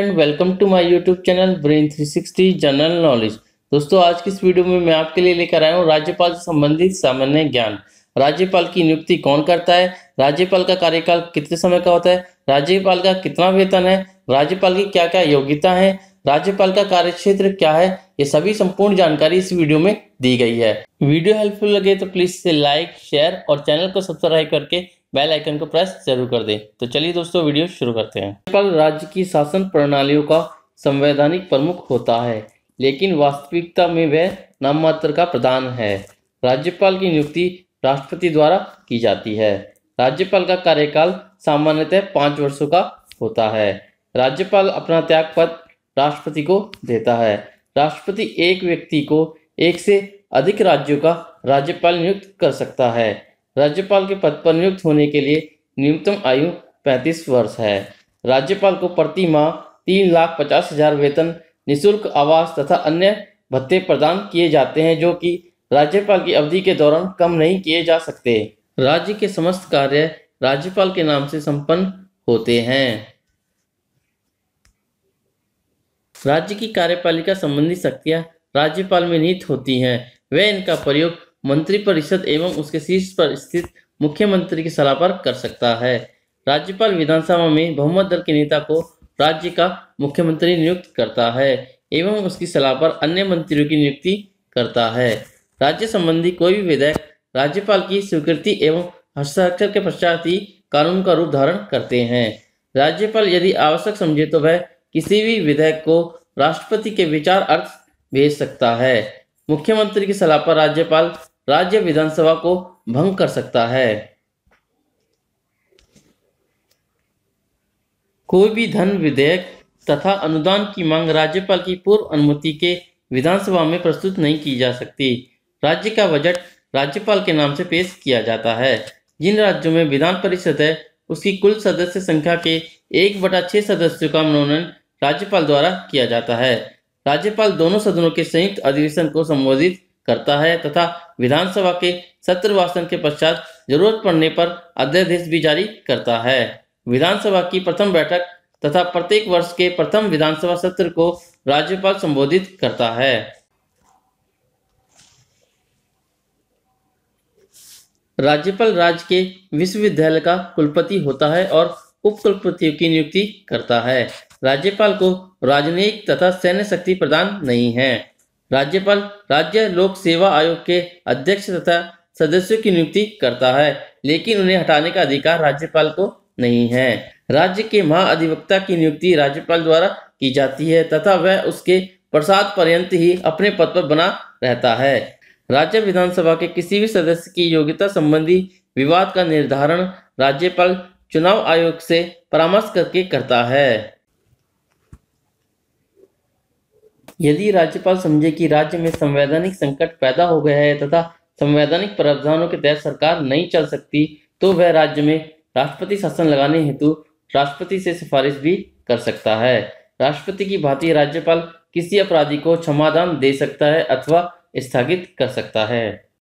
and welcome to my YouTube channel brain 360 general knowledge दोस्तों आज की इस वीडियो में मैं आपके लिए लेकर आया हूँ राज्यपाल से संबंधित सामान्य ज्ञान राज्यपाल की नियुक्ति कौन करता है राज्यपाल का कार्यकाल कितने समय का होता है राज्यपाल का कितना वेतन है राज्यपाल की क्या क्या योग्यता है राज्यपाल का कार्य क्या है ये सभी संपूर्ण जानकारी इस वीडियो में दी गई है वीडियो हेल्पफुल लगे तो प्लीज इसे लाइक शेयर और चैनल को सब्सक्राइब करके बेल आइकन को प्रेस जरूर कर दें तो चलिए दोस्तों वीडियो शुरू करते हैं राज्यपाल राज्य की शासन प्रणालियों का संवैधानिक प्रमुख होता है लेकिन वास्तविकता में वह नाममात्र का प्रधान है राज्यपाल की नियुक्ति राष्ट्रपति द्वारा की जाती है राज्यपाल का कार्यकाल सामान्यतः पाँच वर्षों का होता है राज्यपाल अपना त्याग पत्र राष्ट्रपति को देता है राष्ट्रपति एक व्यक्ति को एक से अधिक राज्यों का राज्यपाल नियुक्त कर सकता है राज्यपाल के पद पर नियुक्त होने के लिए न्यूनतम आयु 35 वर्ष है राज्यपाल को प्रति माह तीन लाख पचास हजार वेतन निशुल्क आवास तथा अन्य भत्ते प्रदान किए जाते हैं जो कि राज्यपाल की अवधि के दौरान कम नहीं किए जा सकते राज्य के समस्त कार्य राज्यपाल के नाम से संपन्न होते हैं राज्य की कार्यपालिका संबंधी शक्तियां राज्यपाल में निहित होती हैं वे इनका प्रयोग मंत्रिपरिषद एवं उसके शीर्ष पर स्थित मुख्यमंत्री की सलाह पर कर सकता है राज्यपाल विधानसभा में बहुमत दल के नेता को राज्य का मुख्यमंत्री नियुक्त करता है एवं उसकी सलाह पर अन्य मंत्रियों की नियुक्ति करता है राज्य संबंधी कोई भी विधेयक राज्यपाल की स्वीकृति एवं हस्ताक्षर के पश्चात ही कानून का रूप धारण करते हैं राज्यपाल यदि आवश्यक समझे तो वह किसी भी विधेयक को राष्ट्रपति के विचार अर्थ भेज सकता है मुख्यमंत्री की सलाह पर राज्यपाल राज्य विधानसभा को भंग कर सकता है कोई भी धन विधेयक तथा अनुदान की मांग राज्यपाल की पूर्व अनुमति के विधानसभा में प्रस्तुत नहीं की जा सकती राज्य का बजट राज्यपाल के नाम से पेश किया जाता है जिन राज्यों में विधान परिषद है उसकी कुल सदस्य संख्या के एक बटा छह सदस्यों का मनोनयन राज्यपाल द्वारा किया जाता है राज्यपाल दोनों सदनों के संयुक्त अधिवेशन को संबोधित करता है तथा विधानसभा के सत्रवासन के पश्चात जरूरत पड़ने पर अध्यादेश भी जारी करता है विधानसभा की प्रथम बैठक तथा प्रत्येक वर्ष के प्रथम विधानसभा सत्र को राज्यपाल संबोधित करता है राज्यपाल राज्य के विश्वविद्यालय का कुलपति होता है और उपकुलपतियों की नियुक्ति करता है राज्यपाल को राजनयिक तथा सैन्य शक्ति प्रदान नहीं है राज्यपाल राज्य लोक सेवा आयोग के अध्यक्ष तथा सदस्यों की नियुक्ति करता है लेकिन उन्हें हटाने का अधिकार राज्यपाल को नहीं है राज्य के महाधिवक्ता की नियुक्ति राज्यपाल द्वारा की जाती है तथा वह उसके प्रसाद पर्यंत ही अपने पद पर बना रहता है राज्य विधानसभा के किसी भी सदस्य की योग्यता संबंधी विवाद का निर्धारण राज्यपाल चुनाव आयोग से परामर्श करके करता है यदि राज्यपाल समझे कि राज्य में संवैधानिक संकट पैदा हो गया है तथा संवैधानिक प्रावधानों के तहत सरकार नहीं चल सकती तो वह राज्य में राष्ट्रपति शासन लगाने हेतु राष्ट्रपति से सिफारिश भी कर सकता है राष्ट्रपति की भांति राज्यपाल किसी अपराधी को क्षमादान दे सकता है अथवा स्थगित कर सकता है